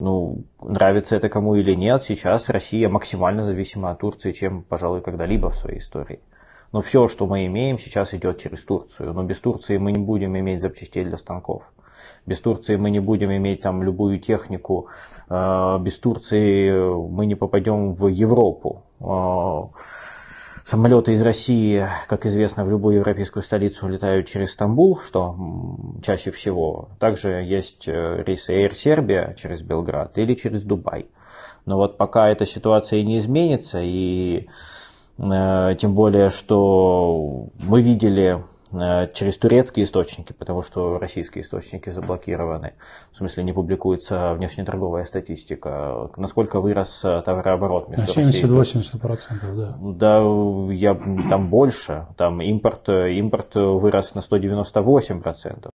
Ну, нравится это кому или нет, сейчас Россия максимально зависима от Турции, чем, пожалуй, когда-либо в своей истории. Но ну, все, что мы имеем, сейчас идет через Турцию. Но без Турции мы не будем иметь запчастей для станков. Без Турции мы не будем иметь там любую технику. А, без Турции мы не попадем в Европу. А, Самолеты из России, как известно, в любую европейскую столицу летают через Стамбул, что чаще всего. Также есть э, рейсы Air Serbia через Белград или через Дубай. Но вот пока эта ситуация не изменится, и э, тем более, что мы видели Э, через турецкие источники, потому что российские источники заблокированы. В смысле, не публикуется внешнеторговая статистика. Насколько вырос э, товарооборот между Россией и 70-80%, да. Да, я, там больше. Там импорт, э, импорт вырос на 198%.